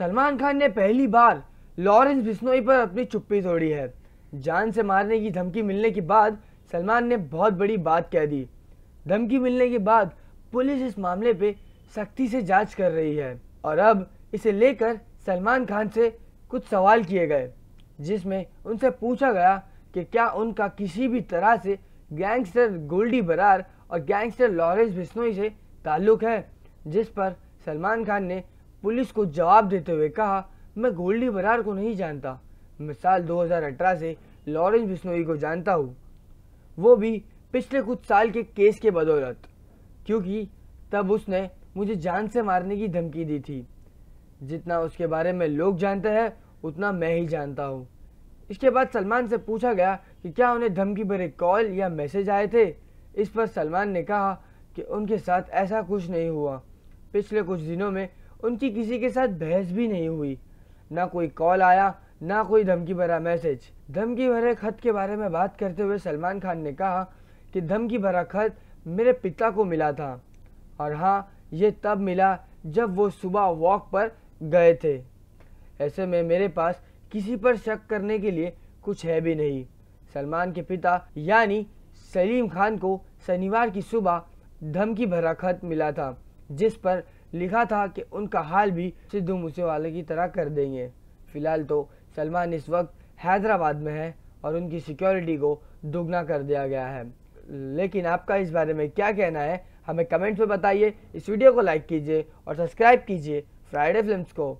सलमान खान ने पहली बार लॉरेंस बिश्नोई पर अपनी चुप्पी तोड़ी है जान से मारने की धमकी मिलने के बाद सलमान ने बहुत बड़ी बात कह दी धमकी मिलने के बाद पुलिस इस मामले पे सख्ती से जांच कर रही है और अब इसे लेकर सलमान खान से कुछ सवाल किए गए जिसमें उनसे पूछा गया कि क्या उनका किसी भी तरह से गैंगस्टर गोल्डी बरार और गैंगस्टर लॉरेंस बिश्नोई से ताल्लुक़ है जिस पर सलमान खान ने पुलिस को जवाब देते हुए कहा मैं गोल्डी बरार को नहीं जानता मैं साल 2018 से लॉरेंस बिश्नोई को जानता हूँ वो भी पिछले कुछ साल के केस के बदौलत क्योंकि तब उसने मुझे जान से मारने की धमकी दी थी जितना उसके बारे में लोग जानते हैं उतना मैं ही जानता हूँ इसके बाद सलमान से पूछा गया कि क्या उन्हें धमकी भरे कॉल या मैसेज आए थे इस पर सलमान ने कहा कि उनके साथ ऐसा कुछ नहीं हुआ पिछले कुछ दिनों में उनकी किसी के साथ बहस भी नहीं हुई ना कोई कॉल आया ना कोई धमकी भरा मैसेज धमकी भरे खत के बारे में बात करते हुए सलमान खान ने कहा कि धमकी भरा खत मेरे पिता को मिला था और हाँ ये तब मिला जब वो सुबह वॉक पर गए थे ऐसे में मेरे पास किसी पर शक करने के लिए कुछ है भी नहीं सलमान के पिता यानी सलीम खान को शनिवार की सुबह धमकी भरा खत मिला था जिस पर लिखा था कि उनका हाल भी सिद्धू मूसेवाले की तरह कर देंगे फिलहाल तो सलमान इस वक्त हैदराबाद में है और उनकी सिक्योरिटी को दुगना कर दिया गया है लेकिन आपका इस बारे में क्या कहना है हमें कमेंट्स में बताइए इस वीडियो को लाइक कीजिए और सब्सक्राइब कीजिए फ्राइडे फिल्म्स को